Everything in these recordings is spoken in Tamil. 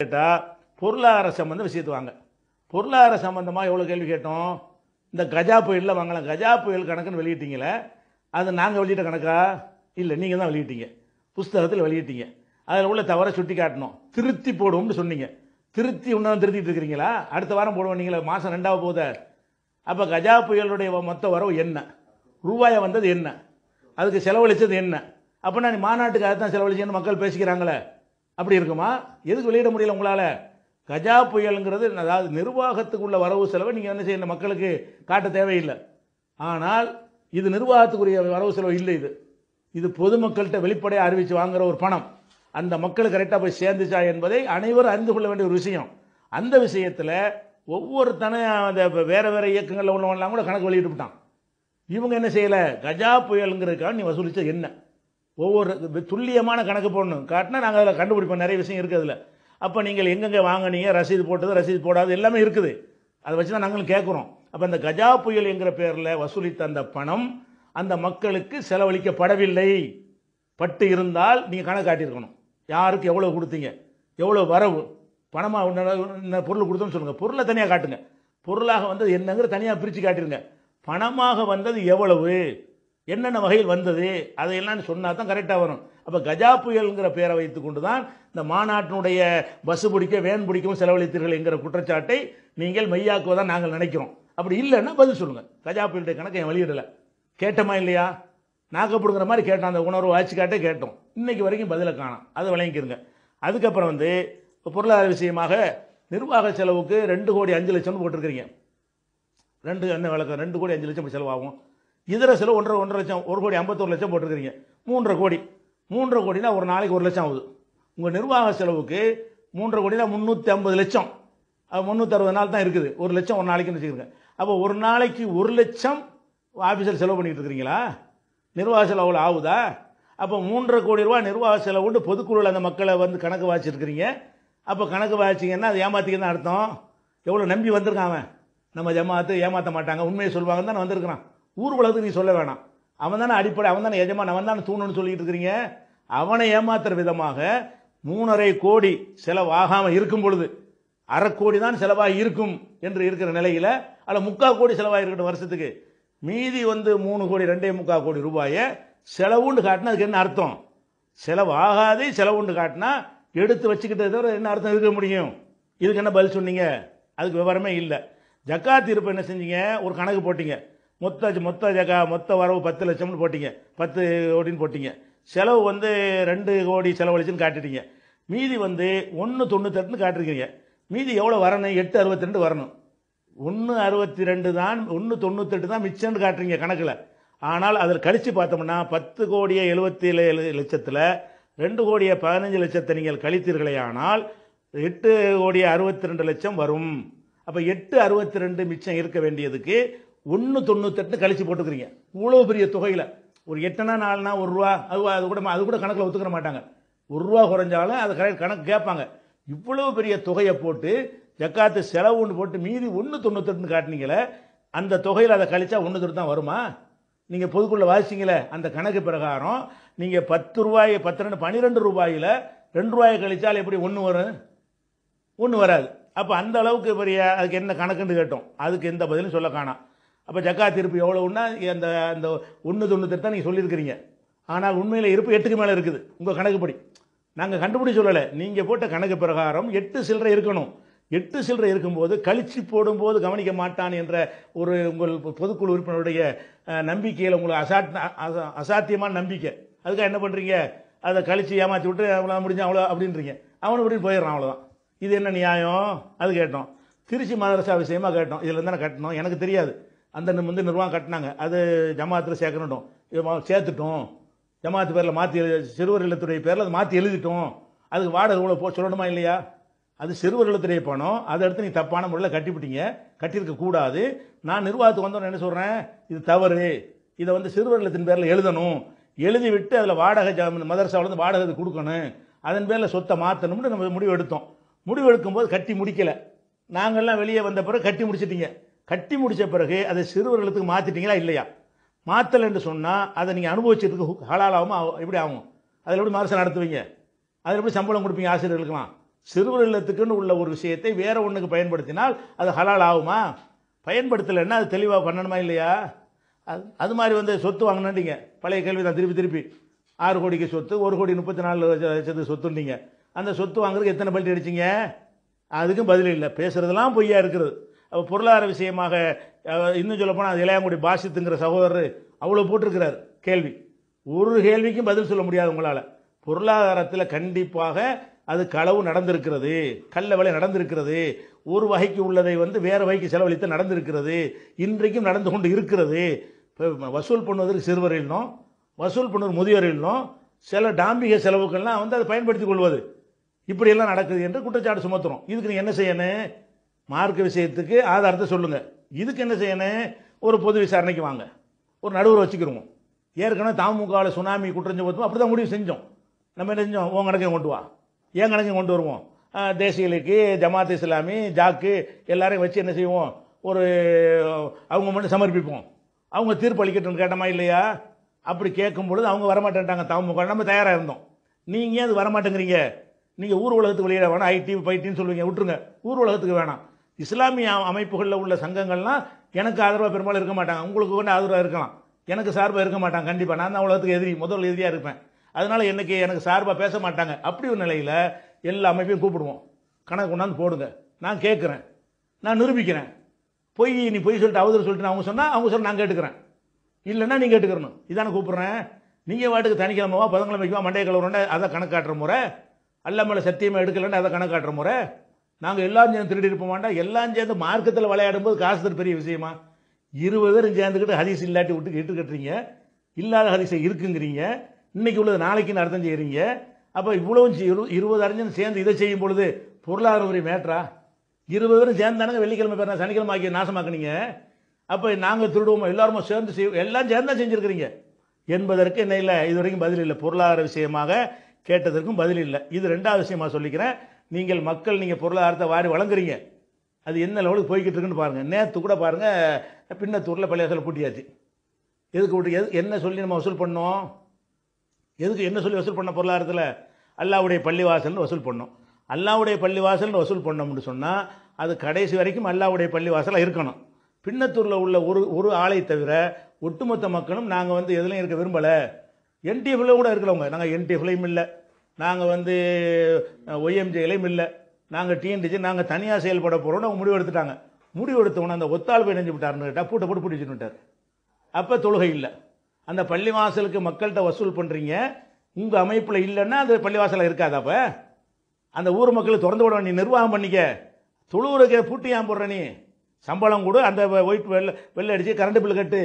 கேட்டால் பொருளாதார சம்மந்த விஷயத்து வாங்க பொருளாதார சம்மந்தமாக எவ்வளோ கேள்வி கேட்டோம் இந்த கஜா புயலில் வாங்கலாம் கஜா புயல் கணக்குன்னு வெளியிட்டீங்களே அது நாங்கள் வெளியிட்ட கணக்கா இல்லை நீங்கள் தான் வெளியிட்டீங்க புஸ்தகத்தில் வெளியிட்டீங்க அதில் உள்ள தவறை சுட்டி காட்டணும் திருத்தி போடுவோம்னு சொன்னீங்க திருத்தி இன்னும் திருத்திட்டு இருக்கிறீங்களா அடுத்த வாரம் போடுவோம் நீங்களே மாதம் ரெண்டாவது போத அப்போ கஜா புயலுடைய மொத்த வரவு என்ன ரூபாயை வந்தது என்ன அதுக்கு செலவழித்தது என்ன அப்படின்னா நீ மாநாட்டுக்கு அதுதான் செலவழிச்சுன்னு மக்கள் பேசிக்கிறாங்களே அப்படி இருக்குமா எதுக்கு வெளியிட முடியல உங்களால் கஜா புயலுங்கிறது அதாவது நிர்வாகத்துக்குள்ள வரவு செலவை நீங்கள் என்ன செய்யணும் மக்களுக்கு காட்ட தேவையில்லை ஆனால் இது நிர்வாகத்துக்குரிய வரவு செலவு இல்லை இது இது பொதுமக்கள்கிட்ட வெளிப்படையாக அறிவித்து வாங்குகிற ஒரு பணம் அந்த மக்கள் கரெக்டாக போய் சேர்ந்துச்சா என்பதை அனைவரும் அறிந்து கொள்ள வேண்டிய ஒரு விஷயம் அந்த விஷயத்தில் ஒவ்வொரு தனியாக அந்த வேறு வேறு இயக்கங்களில் உள்ளவங்களாம் கூட கணக்கு வெளியிட்டு விட்டான் இவங்க என்ன செய்யலை கஜா புயலுங்கிறதுக்காக நீ வசூலித்தது என்ன ஒவ்வொரு துல்லியமான கணக்கு போடணும் காட்டினா நாங்கள் அதில் கண்டுபிடிப்போம் நிறைய விஷயம் இருக்குது அதில் அப்போ நீங்கள் எங்கெங்கே வாங்கினீங்க ரசீது போட்டது ரசீது போடாது எல்லாமே இருக்குது அதை வச்சு தான் நாங்களும் கேட்குறோம் அப்போ இந்த கஜா புயல் என்கிற பேரில் வசூலித்த அந்த பணம் அந்த மக்களுக்கு செலவழிக்கப்படவில்லை பட்டு இருந்தால் நீங்கள் கணக்கு காட்டியிருக்கணும் யாருக்கு எவ்வளோ கொடுத்தீங்க எவ்வளோ வரவு பணமாக பொருள் கொடுத்தோன்னு சொல்லுங்கள் பொருளை தனியாக காட்டுங்க பொருளாக வந்தது என்னங்கிற தனியாக பிரித்து காட்டிடுங்க பணமாக வந்தது எவ்வளவு என்னென்ன வகையில் வந்தது அதையெல்லாம் சொன்னால் தான் கரெக்டாக வரும் அப்போ கஜா புயல்ங்கிற வைத்து கொண்டு தான் இந்த மாநாட்டினுடைய பஸ்ஸு பிடிக்க வேன் பிடிக்கவும் செலவழித்தீர்கள் என்கிற குற்றச்சாட்டை நீங்கள் மையாக்குவதான் நாங்கள் நினைக்கிறோம் அப்படி இல்லைன்னா பதில் சொல்லுங்கள் கஜா புயலுடைய கணக்கை என் வெளியிடலை கேட்டமா இல்லையா நாக்கப்படுங்கிற மாதிரி கேட்டோம் அந்த உணர்வு ஆட்சி காட்டே கேட்டோம் இன்றைக்கு வரைக்கும் பதிலை காணும் அதை வழங்கிக்கிறங்க அதுக்கப்புறம் வந்து பொருளாதார விஷயமாக நிர்வாக செலவுக்கு ரெண்டு கோடி அஞ்சு லட்சம்னு போட்டிருக்கிறீங்க ரெண்டு என்ன விளக்கம் ரெண்டு கோடி அஞ்சு லட்சம் செலவாகும் இதர சில ஒன்றரை ஒன்றரை லட்சம் ஒரு கோடி ஐம்பத்தொரு லட்சம் போட்டிருக்கிறீங்க மூன்றரை கோடி மூன்றரை கோடினா ஒரு நாளைக்கு ஒரு லட்சம் ஆகுது உங்கள் நிர்வாக செலவுக்கு மூன்றரை கோடினா முந்நூற்றி ஐம்பது லட்சம் முந்நூற்றி அறுபது நாள் தான் இருக்குது ஒரு லட்சம் ஒரு நாளைக்குன்னு வச்சுக்கிறேன் அப்போ ஒரு நாளைக்கு ஒரு லட்சம் ஆஃபீஸில் செலவு பண்ணிகிட்டு இருக்கிறீங்களா நிர்வாக அவ்வளோ ஆகுதா அப்போ மூன்றரை கோடி ரூபா நிர்வாக கொண்டு பொதுக்குழுவில் அந்த மக்களை வந்து கணக்கு வாச்சிருக்கிறீங்க அப்போ கணக்கு வாய்ச்சிங்கன்னா அது ஏமாத்திக்கன்னு அர்த்தம் எவ்வளோ நம்பி வந்திருக்கான் அவன் நம்ம ஜமாத்து ஏமாற்ற மாட்டாங்க உண்மையை சொல்லுவாங்கன்னு தான் வந்திருக்கிறான் ஊர்வலத்துக்கு நீ சொல்ல வேணாம் அவன் தானே அடிப்படை அவன் தானே எஜமான் அவன் தானே தூணுன்னு சொல்லிட்டு இருக்கிறீங்க அவனை ஏமாத்துற விதமாக மூணரை கோடி செலவாகாமல் இருக்கும் பொழுது அரை கோடி தான் செலவாக இருக்கும் என்று இருக்கிற நிலையில் அதில் முக்கால் கோடி செலவாக இருக்கட்டும் வருஷத்துக்கு மீதி வந்து மூணு கோடி ரெண்டே முக்கால் கோடி ரூபாயை செலவுண்டு காட்டினா அதுக்கு என்ன அர்த்தம் செலவாகாதே செலவுண்டு காட்டினா எடுத்து வச்சுக்கிட்டது தவிர என்ன அர்த்தம் இருக்க முடியும் இதுக்கு என்ன பதில் சொன்னீங்க அதுக்கு விவரமே இல்லை ஜக்காத் இருப்பை என்ன செஞ்சீங்க ஒரு கணக்கு போட்டிங்க மொத்த மொத்த ஜகா மொத்த வரவு பத்து லட்சம்னு போட்டிங்க பத்து கோடின்னு போட்டிங்க செலவு வந்து ரெண்டு கோடி செலவழிச்சுன்னு காட்டிட்டீங்க மீதி வந்து ஒன்று தொண்ணூத்தெட்டுன்னு காட்டிருக்கீங்க மீதி எவ்வளோ வரணும் எட்டு அறுபத்தி ரெண்டு வரணும் ஒன்று அறுபத்தி ரெண்டு தான் ஒன்று தொண்ணூத்தெட்டு தான் மிச்சம்னு காட்டுறீங்க கணக்கில் ஆனால் அதில் கழித்து பார்த்தோம்னா பத்து கோடியே எழுபத்தி ஏழு லட்சத்தில் ரெண்டு கோடியே பதினஞ்சு லட்சத்தை நீங்கள் கழித்தீர்களே ஆனால் எட்டு கோடியே அறுபத்தி ரெண்டு லட்சம் வரும் அப்போ எட்டு அறுபத்தி ரெண்டு மிச்சம் இருக்க வேண்டியதுக்கு ஒன்று தொண்ணூத்தெட்டு கழிச்சு போட்டுக்கிறீங்க இவ்வளோ பெரிய தொகையில் ஒரு எட்டுனா நாலுனா ஒரு ரூபா அது அது கூட அது கூட கணக்கில் ஒத்துக்கிற மாட்டாங்க ஒரு ரூபா குறைஞ்சாலும் அது கரெக்ட் கணக்கு கேட்பாங்க இவ்வளோ பெரிய தொகையை போட்டு ஜக்காத்து செலவு ஒன்று போட்டு மீதி ஒன்று தொண்ணூத்தெட்டுன்னு காட்டினீங்களே அந்த தொகையில் அதை கழிச்சா ஒன்று தொட்டு தான் வருமா நீங்கள் பொதுக்குள்ளே வாசிங்களே அந்த கணக்கு பிரகாரம் நீங்கள் பத்து ரூபாய் பத்து ரெண்டு பன்னிரெண்டு ரூபாயில் ரெண்டு ரூபாயை கழித்தால் எப்படி ஒன்று வரும் ஒன்று வராது அப்போ அந்த அளவுக்கு பெரிய அதுக்கு என்ன கணக்குன்னு கேட்டோம் அதுக்கு எந்த பதிலும் சொல்ல காணாம் அப்போ ஜக்கா திருப்பு எவ்வளோன்னா அந்த அந்த ஒன்று தொண்ணூற்றி தான் நீங்கள் சொல்லியிருக்கிறீங்க ஆனால் உண்மையில் இருப்பு எட்டுக்கு மேலே இருக்குது உங்கள் கணக்குப்படி நாங்கள் கண்டுபிடி சொல்லலை நீங்கள் போட்ட கணக்கு பிரகாரம் எட்டு சில்லறை இருக்கணும் எட்டு சில்லறை இருக்கும்போது கழிச்சு போடும்போது கவனிக்க மாட்டான் என்ற ஒரு உங்கள் பொதுக்குழு உறுப்பினருடைய நம்பிக்கையில் உங்களுக்கு அசாட் அசாத்தியமான நம்பிக்கை அதுக்காக என்ன பண்ணுறீங்க அதை கழிச்சு ஏமாற்றி விட்டு அவ்வளோ முடிஞ்சு அவ்வளோ அப்படின்றீங்க அவனு அப்படின்னு போயிடுறான் அவ்வளோதான் இது என்ன நியாயம் அது கேட்டோம் திருச்சி மதரசா விஷயமா கேட்டோம் இதில் தானே கட்டணும் எனக்கு தெரியாது அந்த வந்து நிர்வாகம் கட்டினாங்க அது ஜமாத்தில் சேர்க்கணும் சேர்த்துட்டோம் ஜமாத்து பேரில் மாற்றி சிறுவர் இல்லத்துடைய பேரில் அதை மாற்றி எழுதிட்டோம் அதுக்கு வாடகை இவ்வளோ போ சொல்லணுமா இல்லையா அது சிறுவர் இல்லத்துடைய பணம் அதை எடுத்து நீங்கள் தப்பான முறையில் கட்டிவிட்டீங்க கட்டியிருக்க கூடாது நான் நிர்வாகத்துக்கு வந்தோன்னு என்ன சொல்கிறேன் இது தவறு இதை வந்து சிறுவர் இல்லத்தின் பேரில் எழுதணும் எழுதி விட்டு அதில் வாடகை மதரசாவிலேருந்து வாடகை கொடுக்கணும் அதன் பேரில் சொத்தை மாற்றணும்னு நம்ம முடிவு எடுத்தோம் முடிவு எடுக்கும்போது கட்டி முடிக்கலை நாங்கள்லாம் வெளியே வந்த பிறகு கட்டி முடிச்சிட்டிங்க கட்டி முடித்த பிறகு அதை சிறுவர்களுக்கு மாற்றிட்டீங்களா இல்லையா மாற்றலை என்று சொன்னால் அதை நீங்கள் அனுபவிச்சதுக்கு ஹலாலாகவும் எப்படி ஆகும் அதில் எப்படி மரசு நடத்துவீங்க அதில் எப்படி சம்பளம் கொடுப்பீங்க ஆசிரியர்களுக்குலாம் சிறுவர் இல்லத்துக்குன்னு உள்ள ஒரு விஷயத்தை வேறு ஒன்றுக்கு பயன்படுத்தினால் அது ஹலால் ஆகுமா பயன்படுத்தலைன்னா அது தெளிவாக பண்ணணுமா இல்லையா அது அது மாதிரி வந்து சொத்து வாங்கினீங்க பழைய கேள்வி தான் திருப்பி திருப்பி ஆறு கோடிக்கு சொத்து ஒரு கோடி முப்பத்தி நாலு லட்சத்துக்கு சொத்துன்றீங்க அந்த சொத்து வாங்குறதுக்கு எத்தனை பல்ட்டி அடிச்சிங்க அதுக்கும் பதில் இல்லை பேசுகிறதெல்லாம் பொய்யா இருக்கிறது பொருளாதார விஷயமாக இன்னும் சொல்லப்போனால் அது இளையாங்குடி பாஷித்துங்கிற சகோதரர் அவ்வளோ போட்டிருக்கிறார் கேள்வி ஒரு கேள்விக்கும் பதில் சொல்ல முடியாது உங்களால் பொருளாதாரத்தில் கண்டிப்பாக அது களவு நடந்திருக்கிறது கல்ல வேலை நடந்திருக்கிறது ஒரு வகைக்கு உள்ளதை வந்து வேறு வகைக்கு செலவழித்து நடந்திருக்கிறது இன்றைக்கும் நடந்து கொண்டு இருக்கிறது வசூல் பண்ணுவதற்கு சிறுவரிலும் வசூல் பண்ணுவது முதியோரிலும் சில டாம்பிக செலவுக்கெல்லாம் வந்து அதை பயன்படுத்திக் கொள்வது இப்படியெல்லாம் நடக்குது என்று குற்றச்சாட்டு சுமத்துறோம் இதுக்கு நீங்கள் என்ன செய்யணும் மார்க்க விஷயத்துக்கு ஆதாரத்தை சொல்லுங்கள் இதுக்கு என்ன செய்யணும் ஒரு பொது விசாரணைக்கு வாங்க ஒரு நடுவர் வச்சுக்கிறோம் ஏற்கனவே தாமுகாவில் சுனாமி குற்றஞ்சு போதும் அப்படி தான் முடிவு செஞ்சோம் நம்ம என்ன செஞ்சோம் உன் கணக்கையும் கொண்டு வா ஏன் கணக்கையும் கொண்டு வருவோம் தேசிகளுக்கு ஜமாத் இஸ்லாமி ஜாக்கு எல்லாரையும் வச்சு என்ன செய்வோம் ஒரு அவங்க மட்டும் சமர்ப்பிப்போம் அவங்க தீர்ப்பு அளிக்கட்டும்னு கேட்டமா இல்லையா அப்படி கேட்கும் பொழுது அவங்க வரமாட்டேன்ட்டாங்க தாமுக நம்ம தயாராக இருந்தோம் நீங்கள் ஏன் அது வரமாட்டேங்கிறீங்க நீங்கள் ஊர் உலகத்துக்கு வெளியிட வேணாம் ஐடி பைட்டின்னு சொல்லுவீங்க விட்டுருங்க ஊர் உலகத்துக்கு வேணாம் இஸ்லாமிய அமைப்புகளில் உள்ள சங்கங்கள்லாம் எனக்கு ஆதரவாக பெரும்பாலும் இருக்க மாட்டாங்க உங்களுக்கு கொண்டு ஆதரவாக இருக்கலாம் எனக்கு சார்பாக இருக்க மாட்டாங்க கண்டிப்பாக நான் தான் உலகத்துக்கு எதிரி முதல் எதிரியாக இருப்பேன் அதனால் எனக்கு எனக்கு சார்பாக பேச மாட்டாங்க அப்படி ஒரு நிலையில் எல்லா அமைப்பையும் கூப்பிடுவோம் கணக்கு கொண்டாந்து போடுங்க நான் கேட்குறேன் நான் நிரூபிக்கிறேன் பொய் நீ பொய் சொல்லிட்டு அவதூறு சொல்லிட்டு நான் அவங்க சொன்னால் அவங்க சொல்ல நான் கேட்டுக்கிறேன் இல்லைன்னா நீங்கள் கேட்டுக்கிறணும் இதானே கூப்பிட்றேன் நீங்கள் வாட்டுக்கு தனிக்கிழமைவா புதன்கிழமைக்குவா மண்டே கிழமை அதை கணக்காட்டுற முறை அல்லாமல் சத்தியமாக எடுக்கலன்னு அதை கணக்காட்டுற முறை நாங்கள் எல்லாம் சேர்ந்து திருடி இருப்போமாண்டா எல்லாம் சேர்ந்து மார்க்கத்தில் விளையாடும் போது காசு தர பெரிய விஷயமா இருபது பேரும் சேர்ந்துக்கிட்டு ஹரிசு இல்லாட்டி விட்டு கேட்டு கட்டுறீங்க இல்லாத ஹரிசை இருக்குங்கிறீங்க இன்னைக்கு உள்ளது நாளைக்கு அர்த்தம் செய்கிறீங்க அப்போ இவ்வளவும் இருபது அறிஞன் சேர்ந்து இதை செய்யும் பொழுது பொருளாதார முறை மேட்ரா இருபது பேரும் சேர்ந்தானுங்க வெள்ளிக்கிழமை பேர் சனிக்கிழமை ஆக்கி நாசமாக்குனீங்க அப்போ நாங்கள் திருடுவோம் எல்லாருமே சேர்ந்து செய்வோம் எல்லாம் சேர்ந்து தான் செஞ்சுருக்கிறீங்க என்பதற்கு என்ன இல்லை இது வரைக்கும் பதில் இல்லை பொருளாதார விஷயமாக கேட்டதற்கும் பதில் இல்லை இது ரெண்டாவது விஷயமாக சொல்லிக்கிறேன் நீங்கள் மக்கள் நீங்கள் பொருளாதாரத்தை வாரி வழங்குறீங்க அது என்ன லெவலுக்கு போய்கிட்டு இருக்குன்னு பாருங்கள் நேற்று கூட பாருங்கள் பின்னத்தூரில் பழைய இடத்துல பூட்டியாச்சு எதுக்கு விட்டு எது என்ன சொல்லி நம்ம வசூல் பண்ணோம் எதுக்கு என்ன சொல்லி வசூல் பண்ண பொருளாதாரத்தில் அல்லாவுடைய பள்ளிவாசல்னு வசூல் பண்ணோம் அல்லாவுடைய பள்ளிவாசல்னு வசூல் பண்ணோம்னு சொன்னால் அது கடைசி வரைக்கும் அல்லாவுடைய வாசலாக இருக்கணும் பின்னத்தூரில் உள்ள ஒரு ஒரு ஆலை தவிர ஒட்டுமொத்த மக்களும் நாங்கள் வந்து எதுலையும் இருக்க விரும்பலை என்டிஎஃப்ல கூட இருக்கிறவங்க நாங்கள் என்டிஎஃப்லையும் இல்லை நாங்கள் வந்து ஒய்எம்ஜேலையும் இல்லை நாங்கள் டிஎன்டிஜி நாங்கள் தனியாக செயல்பட போகிறோம்னு அவங்க முடிவு எடுத்துட்டாங்க முடிவு எடுத்தவொன்னே அந்த போய் நெஞ்சு விட்டார்னு கேட்டால் பூட்டை போட்டு பிடிச்சுன்னு விட்டார் அப்போ தொழுகை இல்லை அந்த பள்ளி வாசலுக்கு மக்கள்கிட்ட வசூல் பண்ணுறீங்க உங்கள் அமைப்பில் இல்லைன்னா அது பள்ளி வாசலில் இருக்காது அப்போ அந்த ஊர் மக்களை திறந்து விட நீ நிர்வாகம் பண்ணிக்க தொழுவுறக்க பூட்டி ஏன் போடுற நீ சம்பளம் கூட அந்த ஒயிட் வெள்ளை வெள்ளை அடித்து கரண்ட் பில் கட்டு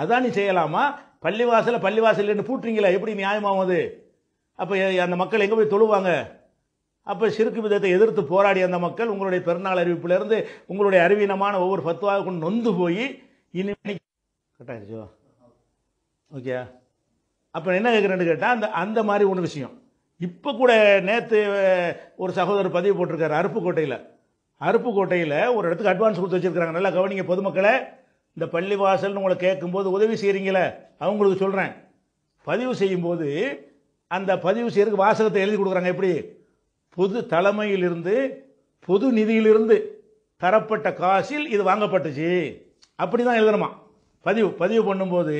அதான் நீ செய்யலாமா பள்ளிவாசலை பள்ளிவாசல் பூட்டுறீங்களா எப்படி நியாயமாகும் அது அப்போ அந்த மக்கள் எங்கே போய் தொழுவாங்க அப்போ சிறுக்கு விதத்தை எதிர்த்து போராடி அந்த மக்கள் உங்களுடைய பிறநாள் அறிவிப்பிலிருந்து உங்களுடைய அறிவீனமான ஒவ்வொரு ஃபத்துவாவை கொண்டு நொந்து போய் இனி கரெக்டாகிடுச்சோ ஓகே அப்போ என்ன கேட்குறேன்னு கேட்டால் அந்த அந்த மாதிரி ஒன்று விஷயம் இப்போ கூட நேற்று ஒரு சகோதரர் பதிவு போட்டிருக்காரு அருப்புக்கோட்டையில் அருப்புக்கோட்டையில் ஒரு இடத்துக்கு அட்வான்ஸ் கொடுத்து வச்சுருக்காங்க நல்லா கவனிங்க பொதுமக்களை இந்த பள்ளிவாசல்னு உங்களை கேட்கும்போது உதவி செய்கிறீங்களே அவங்களுக்கு சொல்கிறேன் பதிவு செய்யும்போது அந்த பதிவு செய்யறதுக்கு வாசகத்தை எழுதி கொடுக்குறாங்க எப்படி பொது தலைமையிலிருந்து பொது நிதியிலிருந்து தரப்பட்ட காசில் இது வாங்கப்பட்டுச்சு அப்படி தான் எழுதணுமா பதிவு பதிவு பண்ணும்போது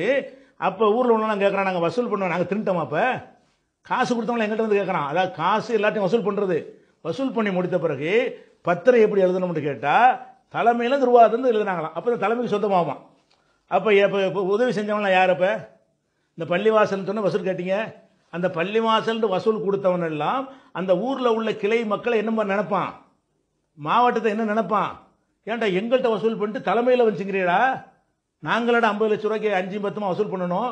அப்போ ஊரில் நாங்கள் கேட்குறான் நாங்கள் வசூல் பண்ணுவோம் நாங்கள் திருட்டோம் அப்போ காசு கொடுத்தவங்கள எங்கிட்ட வந்து கேட்குறான் அதாவது காசு எல்லாத்தையும் வசூல் பண்ணுறது வசூல் பண்ணி முடித்த பிறகு பத்திரம் எப்படி எழுதணும்னு கேட்டால் தலைமையில் நிர்வாகத்திலிருந்து எழுதினாங்களாம் அப்போ இந்த தலைமைக்கு சொந்தமாகும் அப்போ இப்போ உதவி செஞ்சவங்களாம் யார் இப்போ இந்த பள்ளிவாசல் சொன்னால் வசூல் கேட்டீங்க அந்த பள்ளி வாசல் வசூல் கொடுத்தவன் எல்லாம் அந்த ஊரில் உள்ள கிளை மக்களை என்ன நினைப்பான் மாவட்டத்தை என்ன நினைப்பான் ஏன்டா எங்கள்கிட்ட வசூல் பண்ணிட்டு தலைமையில் வச்சுக்கிறீடா நாங்களோட ஐம்பது லட்ச ரூபாய்க்கு அஞ்சு பத்துமா வசூல் பண்ணணும்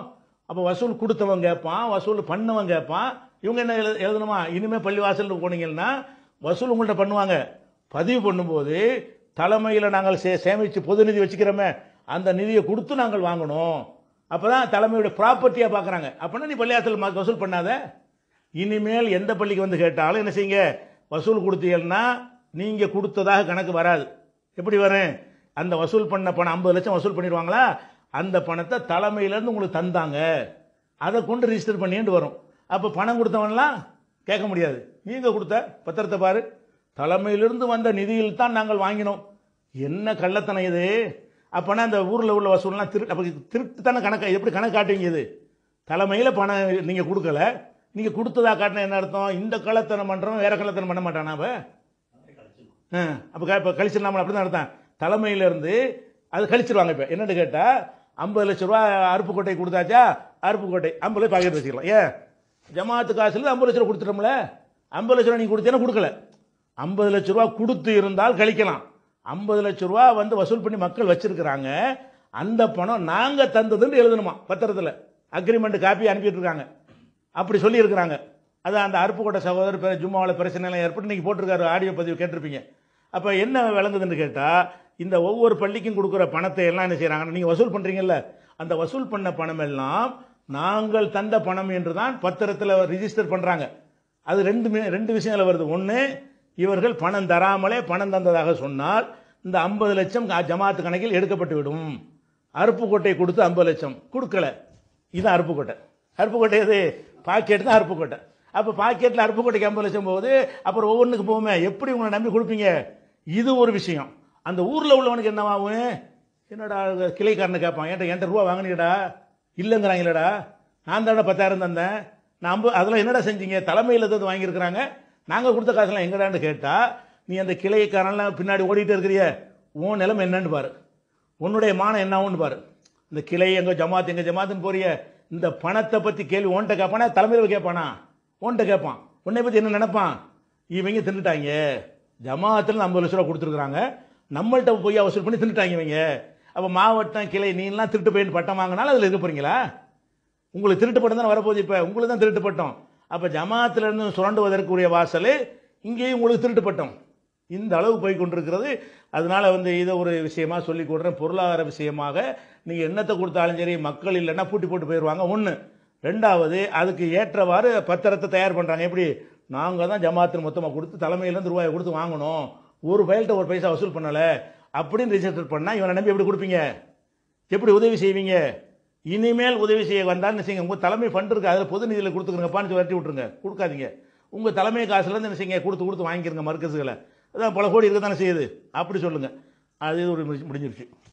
அப்போ வசூல் கொடுத்தவன் கேட்பான் வசூல் பண்ணவன் கேட்பான் இவங்க என்ன எழு எழுதணுமா இனிமேல் பள்ளி வாசல் போனீங்கன்னா வசூல் உங்கள்கிட்ட பண்ணுவாங்க பதிவு பண்ணும்போது தலைமையில் நாங்கள் சே சேமித்து பொது நிதி வச்சுக்கிறோமே அந்த நிதியை கொடுத்து நாங்கள் வாங்கணும் அப்போ தான் தலைமையோட ப்ராப்பர்ட்டியாக பார்க்குறாங்க அப்படின்னா நீ பள்ளியாசல் வசூல் பண்ணாத இனிமேல் எந்த பள்ளிக்கு வந்து கேட்டாலும் என்ன செய்யுங்க வசூல் கொடுத்தீங்கன்னா நீங்கள் கொடுத்ததாக கணக்கு வராது எப்படி வரேன் அந்த வசூல் பண்ண பணம் ஐம்பது லட்சம் வசூல் பண்ணிடுவாங்களா அந்த பணத்தை தலைமையிலேருந்து உங்களுக்கு தந்தாங்க அதை கொண்டு ரிஜிஸ்டர் பண்ணிட்டு வரும் அப்போ பணம் கொடுத்தவனெலாம் கேட்க முடியாது நீங்கள் கொடுத்த பத்திரத்தை பாரு தலைமையிலிருந்து வந்த நிதியில் தான் நாங்கள் வாங்கினோம் என்ன கள்ளத்தனை இது அப்போனா அந்த ஊரில் உள்ள வசூல்லாம் திரு அப்போ திருட்டு தானே கணக்கு எப்படி கணக்கு காட்டுவீங்க இது தலைமையில் பணம் நீங்கள் கொடுக்கல நீங்கள் கொடுத்ததா காட்டினா என்ன அர்த்தம் இந்த கள்ளத்தனம் பண்ணுறோம் வேறு கள்ளத்தனம் பண்ண மாட்டானா அவன் ஆ அப்போ இப்போ கழிச்சிடலாமல் அப்படி தான் அர்த்தம் தலைமையிலேருந்து அது கழிச்சிருவாங்க இப்போ என்னென்னு கேட்டால் ஐம்பது லட்ச ரூபா அருப்புக்கோட்டை கொடுத்தாச்சா அருப்புக்கோட்டை ஐம்பது லட்சம் பாக்கெட் வச்சுக்கலாம் ஏன் ஜமாத்து காசுல ஐம்பது லட்ச ரூபா கொடுத்துட்டோம்ல ஐம்பது லட்ச ரூபா நீங்கள் கொடுத்தேன்னா கொடுக்கல ஐம்பது லட்ச ரூபா கொடுத்து இருந்தால் கழிக்கலாம் ஐம்பது லட்ச ரூபா வந்து வசூல் பண்ணி மக்கள் வச்சிருக்கிறாங்க அந்த பணம் நாங்கள் தந்ததுன்னு எழுதணுமா பத்திரத்தில் அக்ரிமெண்ட் காப்பி அனுப்பிட்டுருக்காங்க அப்படி சொல்லியிருக்கிறாங்க அது அந்த அருப்புக்கோட்டை சகோதரர் பிற ஜும்மாவில் பிரச்சனைலாம் ஏற்பட்டு நீங்கள் போட்டிருக்காரு ஆடியோ பதிவு கேட்டிருப்பீங்க அப்போ என்ன விளங்குதுன்னு கேட்டால் இந்த ஒவ்வொரு பள்ளிக்கும் கொடுக்குற பணத்தை எல்லாம் என்ன செய்கிறாங்க நீங்கள் வசூல் பண்ணுறீங்கல்ல அந்த வசூல் பண்ண பணம் எல்லாம் நாங்கள் தந்த பணம் என்று தான் பத்திரத்தில் ரிஜிஸ்டர் பண்ணுறாங்க அது ரெண்டு ரெண்டு விஷயங்கள் வருது ஒன்று இவர்கள் பணம் தராமலே பணம் தந்ததாக சொன்னால் இந்த ஐம்பது லட்சம் ஜமாத்து கணக்கில் எடுக்கப்பட்டு விடும் அருப்புக்கோட்டை கொடுத்து ஐம்பது லட்சம் கொடுக்கல இதுதான் அருப்புக்கோட்டை அருப்புக்கோட்டை இது பாக்கெட் தான் அருப்புக்கோட்டை அப்போ பாக்கெட்டில் அருப்புக்கோட்டைக்கு ஐம்பது லட்சம் போகுது அப்புறம் ஒவ்வொன்றுக்கு போகுமே எப்படி உங்களை நம்பி கொடுப்பீங்க இது ஒரு விஷயம் அந்த ஊரில் உள்ளவனுக்கு என்னவாகும் என்னடா கிளைக்காரனு கேட்பான் என்கிட்ட என்கிட்ட ரூபா வாங்கினீடா இல்லைடா நான் தானே பத்தாயிரம் தந்தேன் நான் அதெல்லாம் என்னடா செஞ்சீங்க தலைமையில் இருந்து வாங்கியிருக்கிறாங்க நாங்கள் கொடுத்த காசுலாம் எங்கடான்னு கேட்டால் நீ அந்த கிளைக்காரன்லாம் பின்னாடி ஓடிட்டு இருக்கிறிய உன் நிலம் என்னன்னு பாரு உன்னுடைய மானம் என்னவுன்னு பாரு இந்த கிளை எங்கள் ஜமாத் எங்கள் ஜமாத்துன்னு போறிய இந்த பணத்தை பற்றி கேள்வி ஓன்ட்ட கேட்பானா தலைமையில் கேட்பானா ஓன்ட்ட கேட்பான் உன்னை பற்றி என்ன நினைப்பான் இவங்க தின்னுட்டாங்க ஜமாத்தில் ஐம்பது லட்ச ரூபா கொடுத்துருக்குறாங்க நம்மள்கிட்ட போய் அவசரம் பண்ணி தின்னுட்டாங்க இவங்க அப்போ மாவட்டம் கிளை நீலாம் திருட்டு போயின்னு பட்டம் வாங்கினாலும் அதில் இருக்க போகிறீங்களா உங்களுக்கு திருட்டு பட்டம் தான் வரப்போகுது இப்போ உங்களுக்கு தான் திருட்டு பட்டம் அப்போ ஜமாத்திலிருந்து சுரண்டுவதற்குரிய வாசல் இங்கேயும் உங்களுக்கு திருட்டுப்பட்டோம் இந்த அளவு போய் கொண்டிருக்கிறது அதனால் வந்து இதை ஒரு விஷயமாக சொல்லி கொடுறேன் பொருளாதார விஷயமாக நீங்கள் என்னத்தை கொடுத்தாலும் சரி மக்கள் இல்லைன்னா பூட்டி போட்டு போயிடுவாங்க ஒன்று ரெண்டாவது அதுக்கு ஏற்றவாறு பத்திரத்தை தயார் பண்ணுறாங்க எப்படி நாங்கள் தான் ஜமாத்து மொத்தமாக கொடுத்து தலைமையிலேருந்து ரூபாயை கொடுத்து வாங்கணும் ஒரு ஃபைல்கிட்ட ஒரு பைசா வசூல் பண்ணலை அப்படின்னு ரிஜிஸ்டர் பண்ணால் இவனை நம்பி எப்படி கொடுப்பீங்க எப்படி உதவி செய்வீங்க இனிமேல் உதவி செய்ய வந்தான்னு செய்யுங்க உங்கள் தலைமை ஃபண்ட் இருக்குது அதில் பொது நிதியில் கொடுத்துக்கிறங்கப்பான்னு சொல்லி விட்டுருங்க கொடுக்காதீங்க உங்கள் தலைமை காசுலேருந்து என்ன செய்யுங்க கொடுத்து கொடுத்து வாங்கிக்கிறங்க மர்க்கஸுகளை அதான் பல கோடி இருக்க தானே செய்யுது அப்படி சொல்லுங்கள் அது ஒரு முடிஞ்சிருச்சு